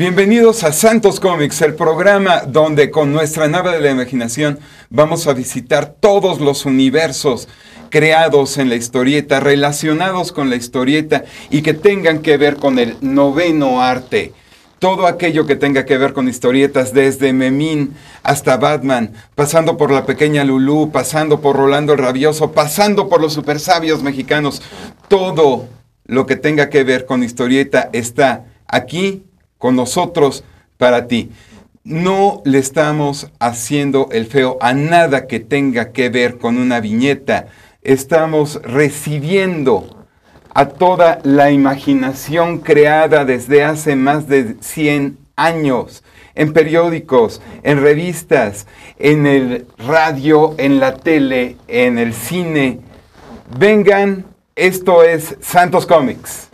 Bienvenidos a Santos Comics, el programa donde con nuestra nave de la imaginación vamos a visitar todos los universos creados en la historieta, relacionados con la historieta y que tengan que ver con el noveno arte. Todo aquello que tenga que ver con historietas, desde Memín hasta Batman, pasando por la pequeña Lulú, pasando por Rolando el Rabioso, pasando por los super sabios mexicanos, todo lo que tenga que ver con historieta está aquí con nosotros para ti. No le estamos haciendo el feo a nada que tenga que ver con una viñeta. Estamos recibiendo a toda la imaginación creada desde hace más de 100 años en periódicos, en revistas, en el radio, en la tele, en el cine. Vengan, esto es Santos Comics.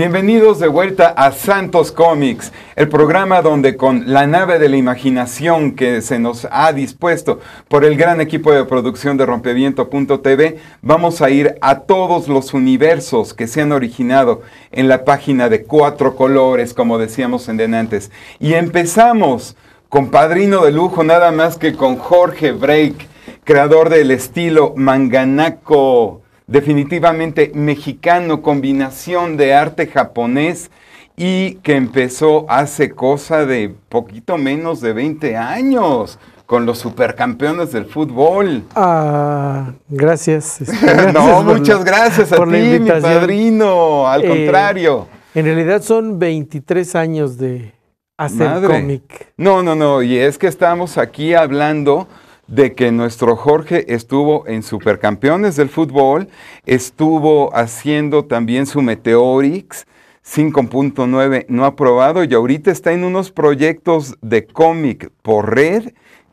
Bienvenidos de vuelta a Santos Comics, el programa donde con la nave de la imaginación que se nos ha dispuesto por el gran equipo de producción de rompeviento.tv, vamos a ir a todos los universos que se han originado en la página de cuatro colores, como decíamos en Denantes. Y empezamos con padrino de lujo, nada más que con Jorge Break, creador del estilo manganaco definitivamente mexicano, combinación de arte japonés y que empezó hace cosa de poquito menos de 20 años con los supercampeones del fútbol. Ah, gracias. Este, no, muchas gracias a ti, mi padrino. Al eh, contrario. En realidad son 23 años de hacer cómic. No, no, no. Y es que estamos aquí hablando de que nuestro Jorge estuvo en Supercampeones del Fútbol, estuvo haciendo también su Meteorix 5.9 no aprobado y ahorita está en unos proyectos de cómic por red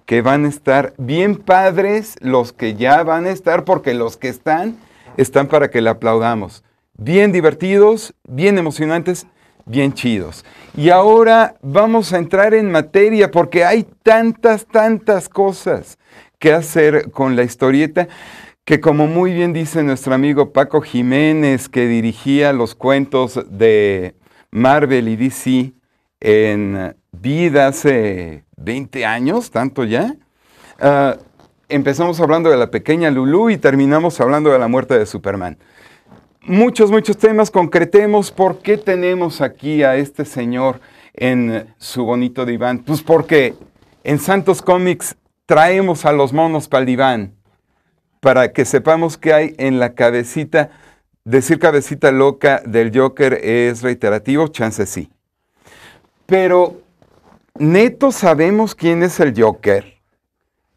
que van a estar bien padres los que ya van a estar, porque los que están, están para que le aplaudamos. Bien divertidos, bien emocionantes, bien chidos. Y ahora vamos a entrar en materia porque hay tantas, tantas cosas qué hacer con la historieta que como muy bien dice nuestro amigo Paco Jiménez, que dirigía los cuentos de Marvel y DC en vida hace 20 años, tanto ya, ah, empezamos hablando de la pequeña Lulu y terminamos hablando de la muerte de Superman. Muchos, muchos temas, concretemos por qué tenemos aquí a este señor en su bonito diván. Pues porque en Santos Comics traemos a los monos para el diván, para que sepamos qué hay en la cabecita. Decir cabecita loca del Joker es reiterativo, chance sí. Pero neto sabemos quién es el Joker.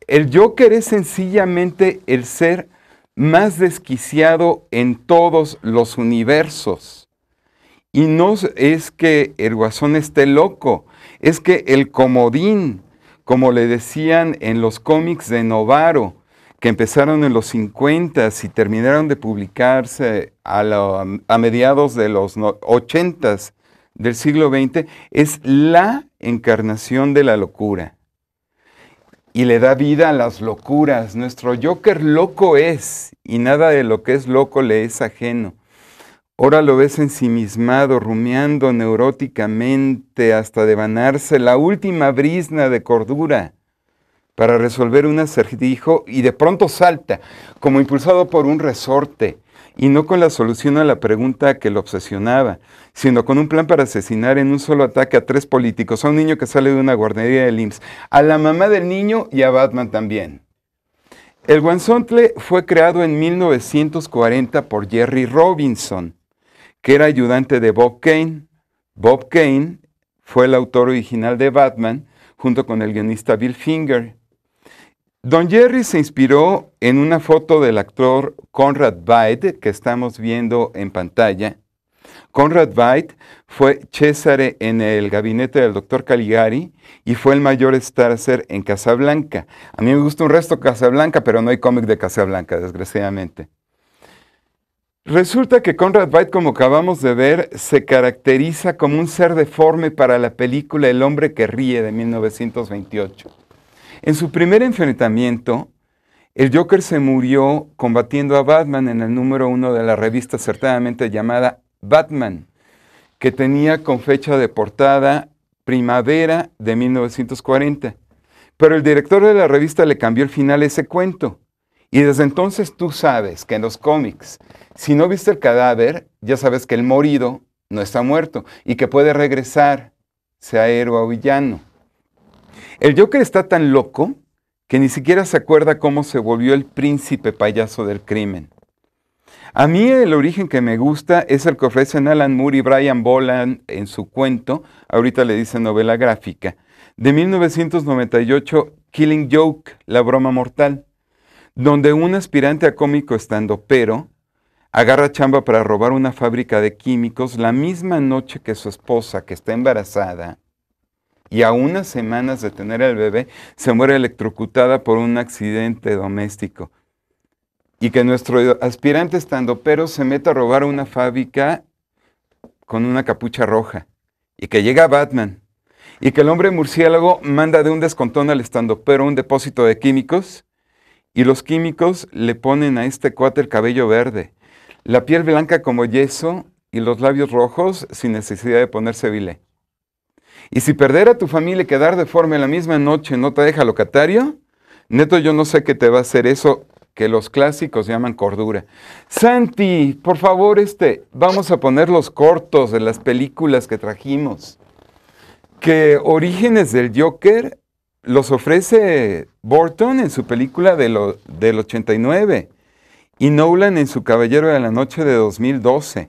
El Joker es sencillamente el ser más desquiciado en todos los universos. Y no es que el guasón esté loco, es que el comodín, como le decían en los cómics de Novaro, que empezaron en los 50 y terminaron de publicarse a, mediados de los 80 del siglo XX, es la encarnación de la locura. Y le da vida a las locuras. Nuestro Joker loco es, y nada de lo que es loco le es ajeno. Ahora lo ves ensimismado, rumiando neuróticamente hasta devanarse la última brisna de cordura para resolver un acertijo y de pronto salta, como impulsado por un resorte, y no con la solución a la pregunta que lo obsesionaba, sino con un plan para asesinar en un solo ataque a tres políticos, a un niño que sale de una guardería de IMSS, a la mamá del niño y a Batman también. El guanzontle fue creado en 1940 por Jerry Robinson, que era ayudante de Bob Kane. Bob Kane fue el autor original de Batman, junto con el guionista Bill Finger. Don Jerry se inspiró en una foto del actor Conrad Veidt que estamos viendo en pantalla. Conrad Veidt fue César en el gabinete del doctor Caligari y fue el mayor starcer en Casablanca. A mí me gusta un resto Casablanca, pero no hay cómic de Casablanca, desgraciadamente. Resulta que Conrad Veidt, como acabamos de ver, se caracteriza como un ser deforme para la película El hombre que ríe de 1928. En su primer enfrentamiento, el Joker se murió combatiendo a Batman en el número uno de la revista acertadamente llamada Batman, que tenía con fecha de portada primavera de 1940. Pero el director de la revista le cambió el final a ese cuento. Y desde entonces tú sabes que en los cómics si no viste el cadáver, ya sabes que el morido no está muerto y que puede regresar, sea héroe o villano. El Joker está tan loco que ni siquiera se acuerda cómo se volvió el príncipe payaso del crimen. A mí el origen que me gusta es el que ofrecen Alan Moore y Brian Boland en su cuento, ahorita le dicen novela gráfica, de 1998, Killing Joke, la broma mortal, donde un aspirante a cómico estando pero agarra chamba para robar una fábrica de químicos la misma noche que su esposa, que está embarazada, y a unas semanas de tener al bebé, se muere electrocutada por un accidente doméstico. Y que nuestro aspirante estandopero se meta a robar una fábrica con una capucha roja. Y que llega Batman. Y que el hombre murciélago manda de un descontón al estandopero un depósito de químicos. Y los químicos le ponen a este cuate el cabello verde. La piel blanca como yeso y los labios rojos sin necesidad de ponerse vile. Y si perder a tu familia y quedar deforme la misma noche no te deja locatario, neto yo no sé qué te va a hacer eso que los clásicos llaman cordura. Santi, por favor, este, vamos a poner los cortos de las películas que trajimos. Que Orígenes del Joker los ofrece Burton en su película de del 89 y Nolan en su Caballero de la Noche de 2012.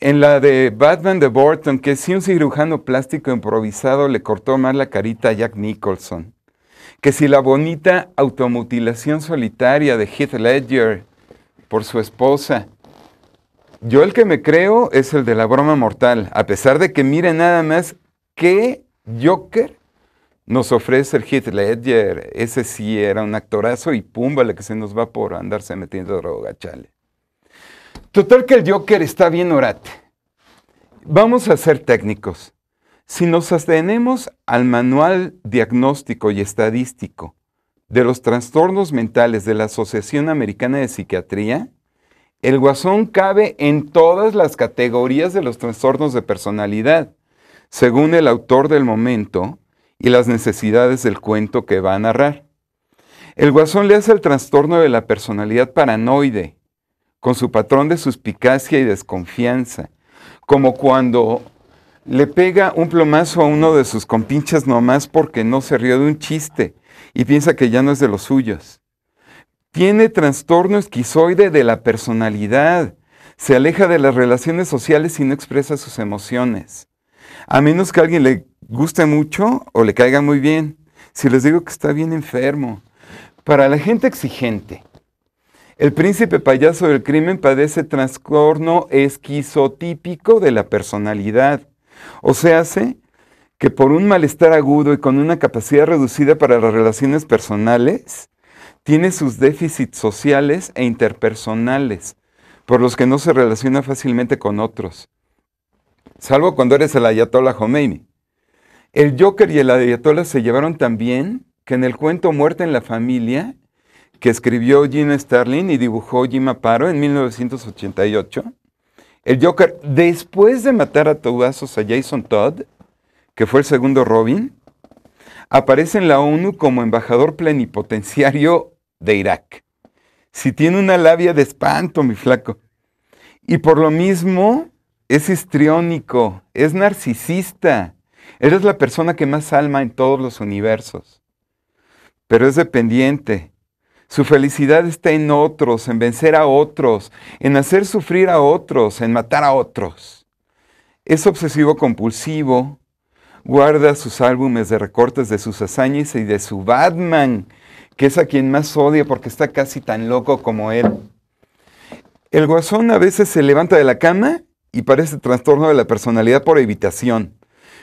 En la de Batman de Burton, que si un cirujano plástico improvisado le cortó más la carita a Jack Nicholson. Que si la bonita automutilación solitaria de Heath Ledger por su esposa. Yo el que me creo es el de la broma mortal, a pesar de que mire nada más que Joker nos ofrece el hit Ledger, ese sí era un actorazo y Pumba la que se nos va por andarse metiendo droga, chale. Total que el Joker está bien orate. Vamos a ser técnicos. Si nos atenemos al manual diagnóstico y estadístico de los trastornos mentales de la Asociación Americana de Psiquiatría, el guasón cabe en todas las categorías de los trastornos de personalidad. Según el autor del momento, y las necesidades del cuento que va a narrar. El guasón le hace el trastorno de la personalidad paranoide, con su patrón de suspicacia y desconfianza, como cuando le pega un plomazo a uno de sus compinches nomás porque no se rió de un chiste y piensa que ya no es de los suyos. Tiene trastorno esquizoide de la personalidad, se aleja de las relaciones sociales y no expresa sus emociones. A menos que a alguien le guste mucho o le caiga muy bien. Si les digo que está bien enfermo. Para la gente exigente, el príncipe payaso del crimen padece trastorno esquizotípico de la personalidad. O sea, hace que por un malestar agudo y con una capacidad reducida para las relaciones personales, tiene sus déficits sociales e interpersonales, por los que no se relaciona fácilmente con otros salvo cuando eres el Ayatollah Khomeini. El Joker y el Ayatollah se llevaron tan bien que en el cuento Muerte en la Familia, que escribió Gene Starlin y dibujó Jim Aparo en 1988, el Joker, después de matar a tobazos a Jason Todd, que fue el segundo Robin, aparece en la ONU como embajador plenipotenciario de Irak. Si tiene una labia de espanto, mi flaco. Y por lo mismo, es histriónico, es narcisista. Eres la persona que más alma en todos los universos. Pero es dependiente. Su felicidad está en otros, en vencer a otros, en hacer sufrir a otros, en matar a otros. Es obsesivo compulsivo, guarda sus álbumes de recortes de sus hazañas y de su Batman, que es a quien más odia porque está casi tan loco como él. El guasón a veces se levanta de la cama y parece este trastorno de la personalidad por evitación,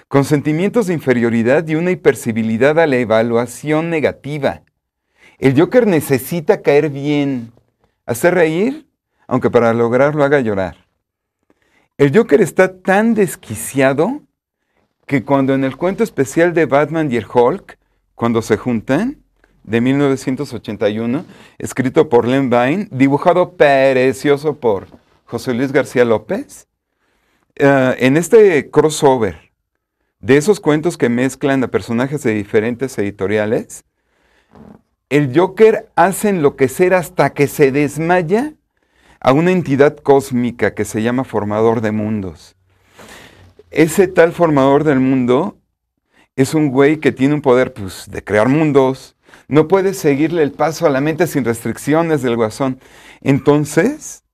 con sentimientos de inferioridad y una hipercibilidad a la evaluación negativa. El Joker necesita caer bien, hacer reír, aunque para lograrlo haga llorar. El Joker está tan desquiciado que cuando en el cuento especial de Batman y el Hulk, cuando se juntan, de 1981, escrito por Len Vine, dibujado precioso por José Luis García López, eh, en este crossover de esos cuentos que mezclan a personajes de diferentes editoriales, el Joker hace enloquecer hasta que se desmaya a una entidad cósmica que se llama Formador de Mundos. Ese tal Formador del Mundo es un güey que tiene un poder pues, de crear mundos. No puede seguirle el paso a la mente sin restricciones del guasón. Entonces,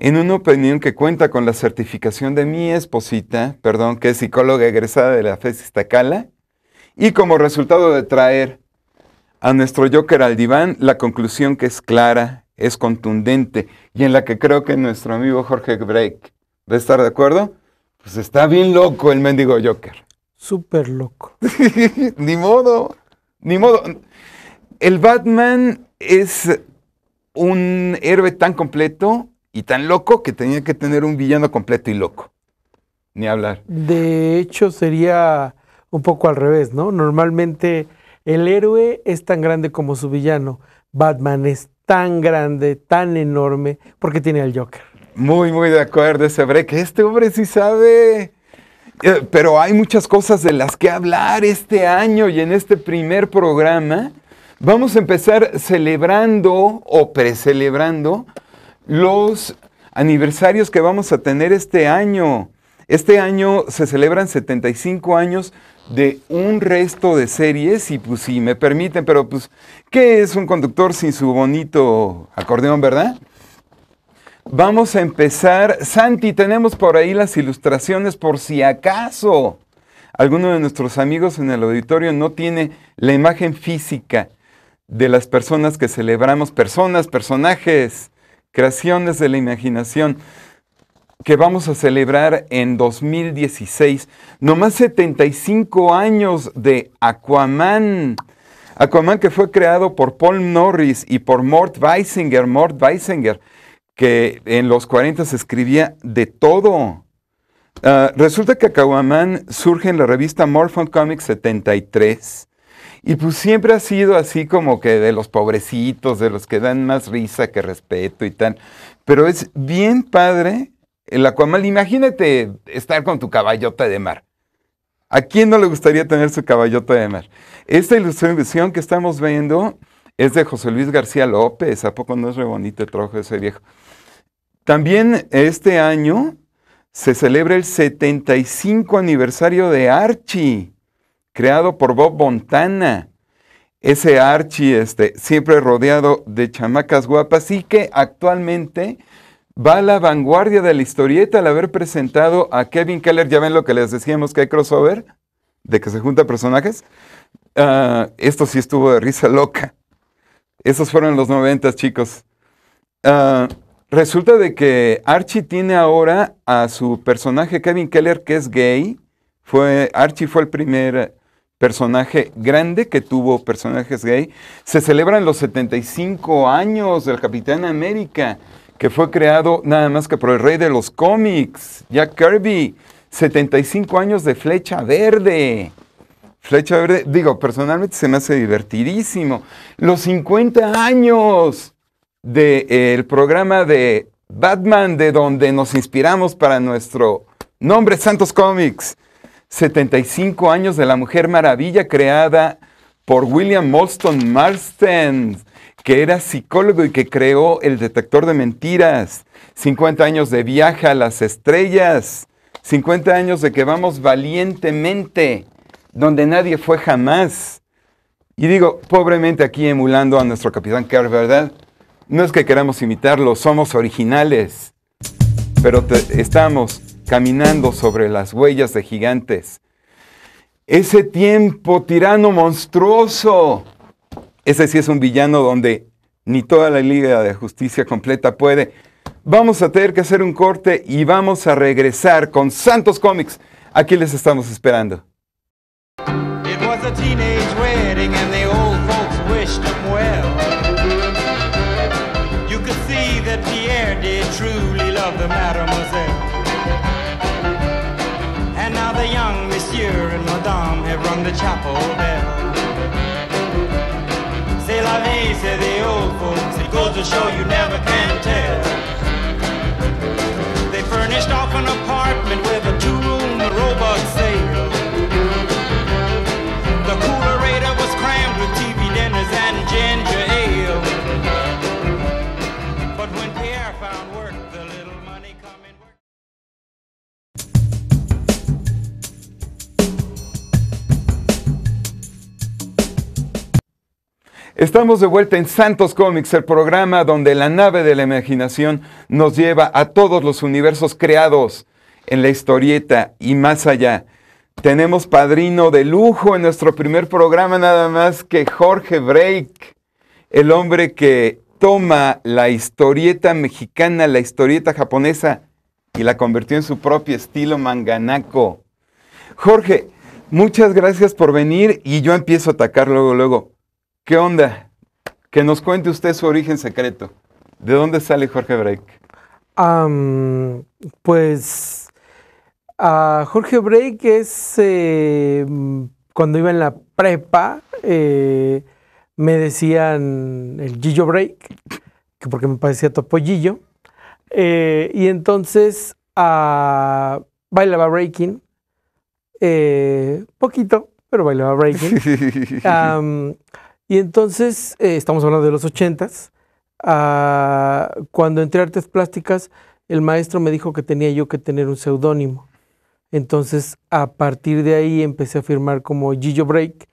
en una opinión que cuenta con la certificación de mi esposita, perdón, que es psicóloga egresada de la FES Cala, y como resultado de traer a nuestro Joker al diván, la conclusión que es clara, es contundente y en la que creo que nuestro amigo Jorge Break va a estar de acuerdo, pues está bien loco el mendigo Joker. Súper loco. ni modo, ni modo. El Batman es un héroe tan completo y tan loco que tenía que tener un villano completo y loco. Ni hablar. De hecho, sería un poco al revés, ¿no? Normalmente el héroe es tan grande como su villano. Batman es tan grande, tan enorme, porque tiene al Joker. Muy, muy de acuerdo ese break. Este hombre sí sabe. Eh, pero hay muchas cosas de las que hablar este año y en este primer programa. Vamos a empezar celebrando o precelebrando los aniversarios que vamos a tener este año. Este año se celebran 75 años de un resto de series y pues si me permiten, pero pues, ¿qué es un conductor sin su bonito acordeón, verdad? Vamos a empezar. Santi, tenemos por ahí las ilustraciones por si acaso alguno de nuestros amigos en el auditorio no tiene la imagen física de las personas que celebramos, personas, personajes, Creaciones de la imaginación, que vamos a celebrar en 2016. Nomás 75 años de Aquaman. Aquaman que fue creado por Paul Norris y por Mort Weisinger. Mort Weisinger, que en los 40 se escribía de todo. Ah, resulta que Aquaman surge en la revista Morphin Comics 73. Y pues siempre ha sido así como que de los pobrecitos, de los que dan más risa que respeto y tal. Pero es bien padre el acuamal. Imagínate estar con tu caballota de mar. ¿A quién no le gustaría tener su caballota de mar? Esta ilustración que estamos viendo es de José Luis García López. ¿A poco no es re bonito el trabajo de ese viejo? También este año se celebra el 75 aniversario de Archie creado por Bob Montana. Ese Archie, este, siempre rodeado de chamacas guapas y que actualmente va a la vanguardia de la historieta al haber presentado a Kevin Keller. Ya ven lo que les decíamos que hay crossover, de que se juntan personajes. Ah, esto sí estuvo de risa loca. Esos fueron los noventas, chicos. Ah, resulta de que Archie tiene ahora a su personaje Kevin Keller, que es gay. Fue, Archie fue el primer personaje grande que tuvo personajes gay. Se celebran los 75 años del Capitán América, que fue creado nada más que por el rey de los cómics, Jack Kirby. 75 años de Flecha Verde. Flecha Verde, digo, personalmente se me hace divertidísimo. Los 50 años del eh, programa de Batman, de donde nos inspiramos para nuestro nombre Santos Comics. 75 años de la Mujer Maravilla creada por William Molston Marston, que era psicólogo y que creó el detector de mentiras. 50 años de viaje a las estrellas. 50 años de que vamos valientemente donde nadie fue jamás. Y digo, pobremente aquí emulando a nuestro capitán Kerr, ¿verdad? No es que queramos imitarlo, somos originales. Pero estamos caminando sobre las huellas de gigantes. Ese tiempo tirano monstruoso. Ese sí es un villano donde ni toda la Liga de Justicia completa puede. Vamos a tener que hacer un corte y vamos a regresar con Santos Comics. Aquí les estamos esperando. And now the young monsieur and madame have rung the chapel bell. C'est la vie, say the old folks, it goes to show you never can tell. They furnished off an apartment with a two Estamos de vuelta en Santos Comics, el programa donde la nave de la imaginación nos lleva a todos los universos creados en la historieta y más allá. Tenemos padrino de lujo en nuestro primer programa nada más que Jorge Break, el hombre que toma la historieta mexicana, la historieta japonesa y la convirtió en su propio estilo manganaco. Jorge, muchas gracias por venir y yo empiezo a atacar luego, luego. ¿Qué onda? Que nos cuente usted su origen secreto. ¿De dónde sale Jorge Break? pues Jorge Break es eh, cuando iba en la prepa, eh, me decían el Gillo Break, que porque me parecía topollillo. Eh, y entonces bailaba breaking, poquito, pero bailaba breaking. Y entonces, eh, estamos hablando de los ochentas, ah, cuando entré a artes plásticas, el maestro me dijo que tenía yo que tener un seudónimo. Entonces, a partir de ahí empecé a firmar como Gillo Break.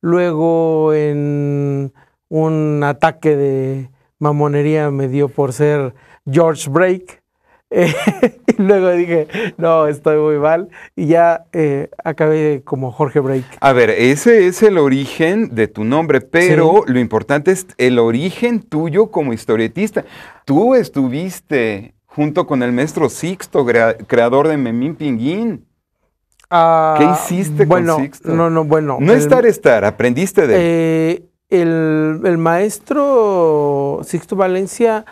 Luego, en un ataque de mamonería, me dio por ser George Break. y luego dije, no, estoy muy mal. Y ya eh, acabé como Jorge Break. A ver, ese es el origen de tu nombre, pero lo importante es el origen tuyo como historietista. Tú estuviste junto con el maestro Sixto, creador de Memín Pinguín. Ah, ¿Qué hiciste bueno, con Sixto? No, no, bueno. No estar, estar, aprendiste de él. Eh, el, el maestro Sixto Valencia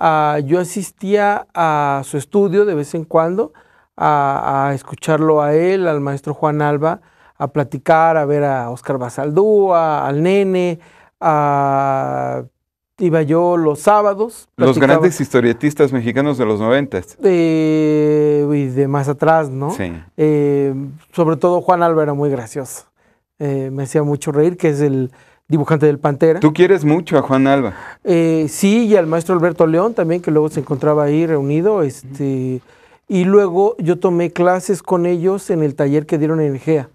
Ah, yo asistía a su estudio de vez en cuando, a, escucharlo a él, al maestro Juan Alba, a platicar, a ver a Oscar Basaldúa, al nene, a, iba yo los sábados. Los grandes historietistas mexicanos de los noventas. y de más atrás, ¿no? Sí. Eh, sobre todo Juan Alba era muy gracioso. Eh, me hacía mucho reír, que es el, dibujante del Pantera. Tú quieres mucho a Juan Alba. Eh, sí, y al maestro Alberto León también, que luego se encontraba ahí reunido. Este, y luego yo tomé clases con ellos en el taller que dieron en GEA,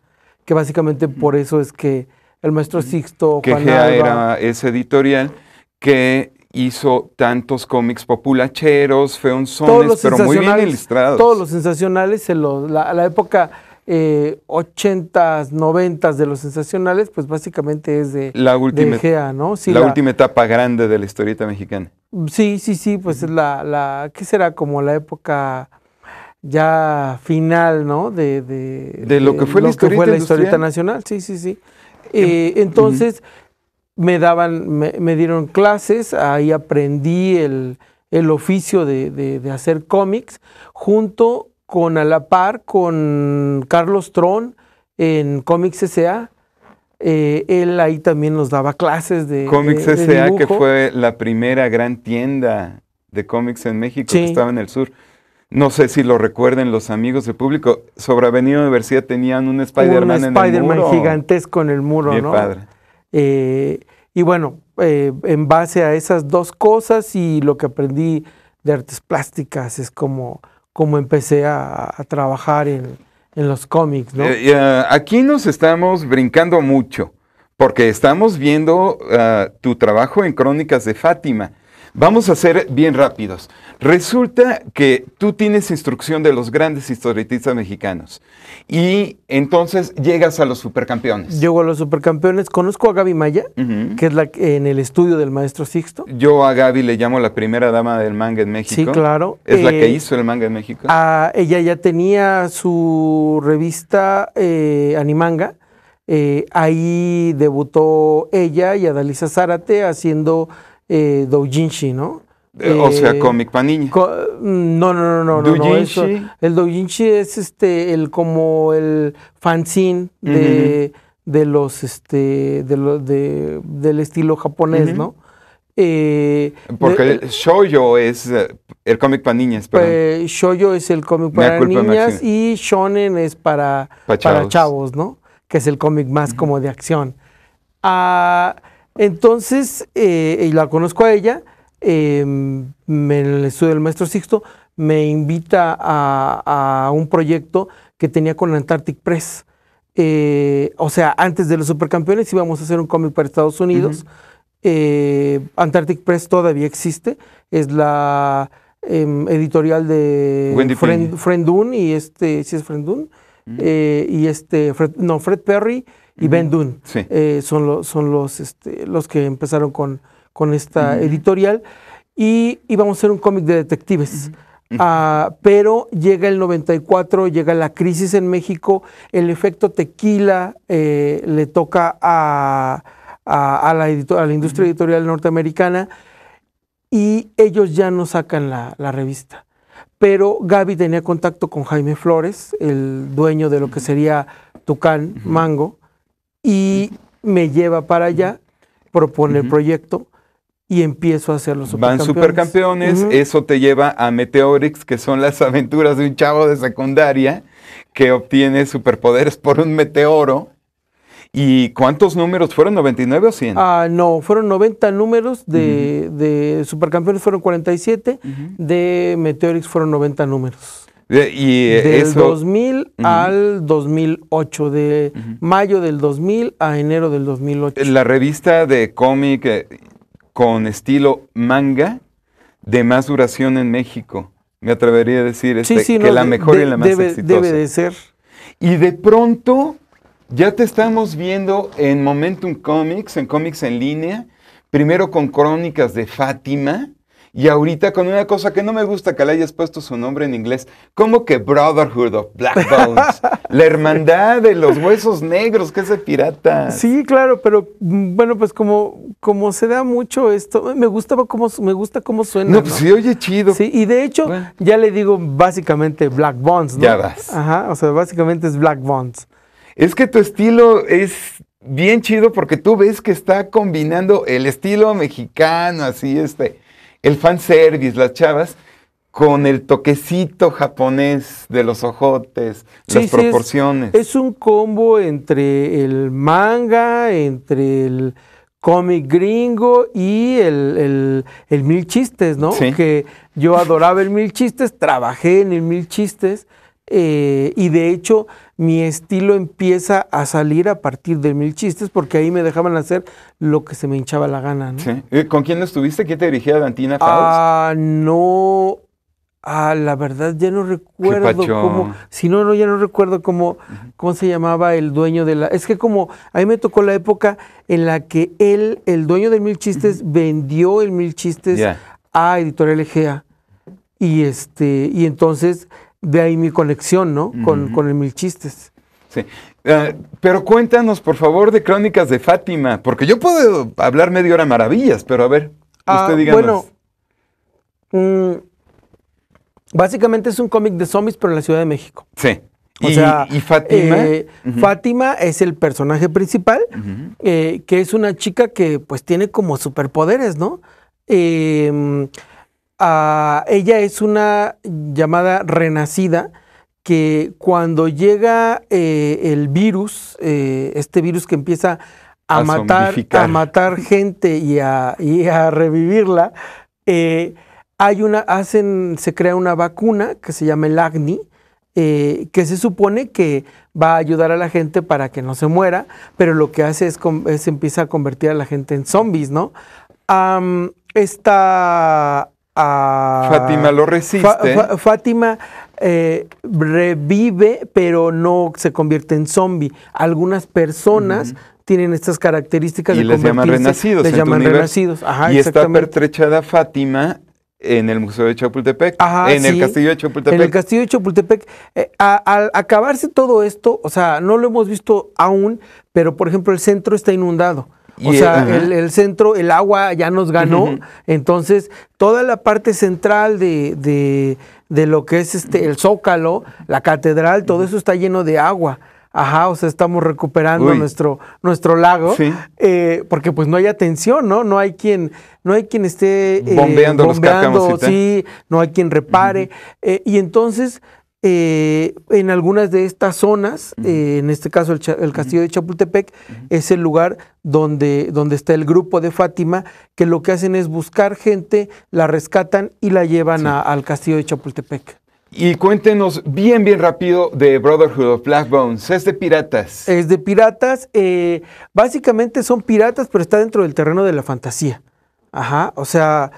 que básicamente por eso es que el maestro Sixto que GEA Alba, era ese editorial que hizo tantos cómics populacheros, feonzones, pero muy bien ilustrados. Todos los sensacionales, en los, la, la época eh, 80s, 90 de los sensacionales, pues básicamente es de, la última, ¿no? la, última etapa grande de la historieta mexicana. Sí, sí, sí, pues es la, la, ¿qué será? Como la época ya final, ¿no? De, lo que fue, la, historieta nacional, sí, sí, sí. Em, eh, entonces, me daban, me, dieron clases, ahí aprendí el, el oficio de hacer cómics junto con a la par con Carlos Tron en Comics S.A. Eh, él ahí también nos daba clases de Comics S.A. que fue la primera gran tienda de cómics en México que estaba en el sur. No sé si lo recuerden los amigos del público. Sobre Avenida Universidad tenían un Spider-Man en el muro. Un Spider-Man gigantesco en el muro, ¿no? padre. Eh, y bueno, eh, en base a esas dos cosas y lo que aprendí de artes plásticas, es como como empecé a, trabajar en, los cómics. ¿no? Eh, eh, aquí nos estamos brincando mucho, porque estamos viendo ah, tu trabajo en Crónicas de Fátima. Vamos a ser bien rápidos. Resulta que tú tienes instrucción de los grandes historietistas mexicanos y entonces llegas a los supercampeones. Llego a los supercampeones, conozco a Gaby Maya, que es la en el estudio del maestro Sixto. Yo a Gaby le llamo la primera dama del manga en México. Sí, claro. Es la que eh, hizo el manga en México. Ah, ella ya tenía su revista eh, Animanga. Eh, ahí debutó ella y Adalisa Zárate haciendo doujinshi, ¿no? Eh, o sea, eh, cómic para niña. Mm, no, no, no, no. no, el doujinshi es este, el como el fanzine de, de los, este, de, lo, de del estilo japonés, ¿no? Eh, Porque el es el cómic para niñas, pero Shoyo es el cómic para niñas y shonen es para, chavos. ¿no? Que es el cómic más como de acción. Ah, entonces, y la conozco a ella eh, em, en el estudio del maestro Sixto, me invita a, un proyecto que tenía con Antarctic Press. Eh, o sea, antes de los supercampeones íbamos a hacer un cómic para Estados Unidos. Eh, Antarctic Press todavía existe, es la em, editorial de Friend, y este, ¿sí es Friend Dune? Eh, y este, no, Fred Perry y Ben son, son los, este, los que empezaron con, con esta editorial y íbamos a hacer un cómic de detectives. Ah, pero llega el 94, llega la crisis en México, el efecto tequila eh, le toca a, la industria editorial norteamericana y ellos ya no sacan la revista pero Gaby tenía contacto con Jaime Flores, el dueño de lo que sería Tucán Mango, y me lleva para allá, propone el proyecto, y empiezo a hacer los supercampeones. Van supercampeones, eso te lleva a Meteorix, que son las aventuras de un chavo de secundaria que obtiene superpoderes por un meteoro. ¿Y cuántos números? ¿Fueron 99 o 100? Ah, no, fueron 90 números, de, Supercampeones fueron 47, de Meteorix fueron 90 números. y eh, del 2000 al 2008, de mayo del 2000 a enero del 2008. La revista de cómic, eh, con estilo manga de más duración en México. Me atrevería a decir este, que la mejor y la más debe, exitosa. Debe de ser. Y de pronto ya te estamos viendo en Momentum Comics, en cómics en línea, primero con crónicas de Fátima, y ahorita con una cosa que no me gusta que le hayas puesto su nombre en inglés, como que Brotherhood of Black Bones, la hermandad de los huesos negros, que es pirata. Sí, claro, pero mm, bueno, pues como, como se da mucho esto, me gustaba cómo, me gusta cómo suena. No, pues sí, oye, chido. Sí, y de hecho, ya le digo básicamente Black Bones, ¿no? Ya vas. Ajá, o sea, básicamente es Black Bones. Es que tu estilo es bien chido porque tú ves que está combinando el estilo mexicano, así este, el fanservice, las chavas, con el toquecito japonés de los ojotes, las proporciones. Es, un combo entre el manga, entre el cómic gringo y el, mil chistes, ¿no? Que yo adoraba el mil chistes, trabajé en el mil chistes. Eh, y de hecho, mi estilo empieza a salir a partir del Mil Chistes, porque ahí me dejaban hacer lo que se me hinchaba la gana. Eh, ¿Con quién estuviste? ¿Quién te dirigía Dantina Ah, no. Ah, la verdad ya no recuerdo cómo. Si no, no, ya no recuerdo cómo, cómo se llamaba el dueño de la. Es que como a mí me tocó la época en la que él, el dueño de Mil Chistes, vendió el Mil Chistes a Editorial Egea. Y este, y entonces de ahí mi conexión, ¿no? con, el Mil Chistes. Sí. Eh, pero cuéntanos, por favor, de Crónicas de Fátima, porque yo puedo hablar media hora maravillas, pero a ver, ah, usted díganos. Bueno, mm, básicamente es un cómic de zombies, pero en la Ciudad de México. Sí. O ¿Y, ¿y Fátima? Eh, Fátima es el personaje principal, eh, que es una chica que pues tiene como superpoderes, ¿no? Eh, ella es una llamada renacida que cuando llega eh, el virus, eh, este virus que empieza a, matar, a matar gente y a, revivirla, eh, hay una, hacen, se crea una vacuna que se llama el agni que se supone que va a ayudar a la gente para que no se muera, pero lo que hace es, se empieza a convertir a la gente en zombies, ¿no? esta Fátima lo resiste. Fátima eh, revive, pero no se convierte en zombie. Algunas personas tienen estas características y de les llaman renacidos. llaman renacidos. Ajá, y está pertrechada Fátima en el Museo de Chapultepec, en el Castillo de Chapultepec. En el Castillo de Chapultepec. Eh, al acabarse todo esto, o sea, no lo hemos visto aún, pero por ejemplo el centro está inundado o sea, el, centro, el agua ya nos ganó. Entonces, toda la parte central de, de, lo que es este el Zócalo, la catedral, todo eso está lleno de agua. Ajá, o sea, estamos recuperando nuestro, nuestro lago, eh, porque pues no hay atención, ¿no? No hay quien, no hay quien esté eh, bombeando, sí, no hay quien repare. Eh, y entonces eh, en algunas de estas zonas, eh, en este caso el, castillo de Chapultepec, es el lugar donde, donde está el grupo de Fátima, que lo que hacen es buscar gente, la rescatan y la llevan al castillo de Chapultepec. Y cuéntenos bien, bien rápido de Brotherhood of Black Bones. Es de piratas. Es de piratas. Eh, básicamente son piratas, pero está dentro del terreno de la fantasía. Ajá. O sea,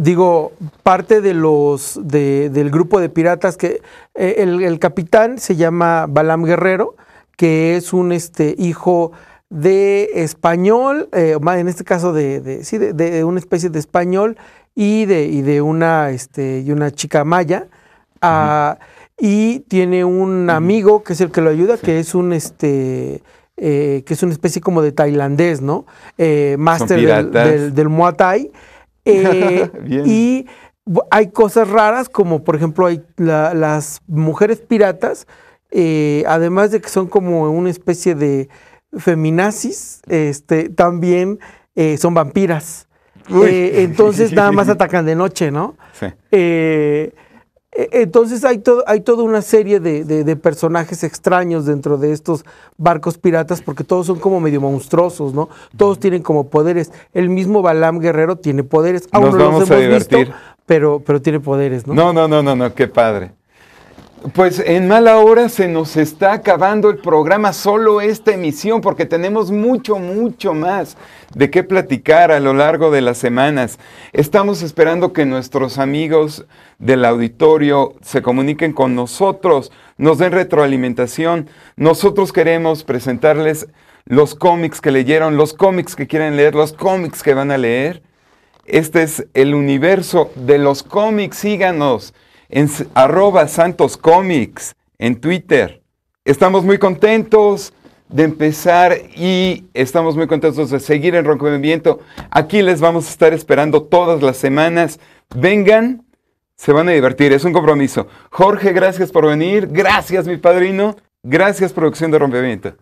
digo, parte de los, del grupo de piratas que eh, el, capitán se llama Balam Guerrero, que es un este, hijo de español, eh, en este caso de, sí, de, una especie de español y de, de una, este, y una chica maya. Ah, y tiene un amigo que es el que lo ayuda, que es un, este, eh, que es una especie como de tailandés, ¿no? Eh, máster del, del, Muay Thai. Eh, y hay cosas raras, como por ejemplo hay las mujeres piratas, eh, además de que son como una especie de feminazis, este, también son vampiras. entonces nada más atacan de noche, ¿no? Sí. E, entonces hay, todo, hay toda una serie de, de, personajes extraños dentro de estos barcos piratas porque todos son como medio monstruosos, ¿no? Todos tienen como poderes. El mismo Balam Guerrero tiene poderes. Aún no vamos los hemos a divertir. pero, pero tiene poderes, ¿no? No, no, no, no, no, qué padre. Pues en mala hora se nos está acabando el programa, solo esta emisión, porque tenemos mucho, mucho más de qué platicar a lo largo de las semanas. Estamos esperando que nuestros amigos del auditorio se comuniquen con nosotros, nos den retroalimentación. Nosotros queremos presentarles los cómics que leyeron, los cómics que quieren leer, los cómics que van a leer. Este es el universo de los cómics, síganos en arroba Santos en Twitter. Estamos muy contentos de empezar y estamos muy contentos de seguir en rompimiento. Aquí les vamos a estar esperando todas las semanas. Vengan, se van a divertir, es un compromiso. Jorge, gracias por venir. Gracias, mi padrino. Gracias, producción de rompimiento.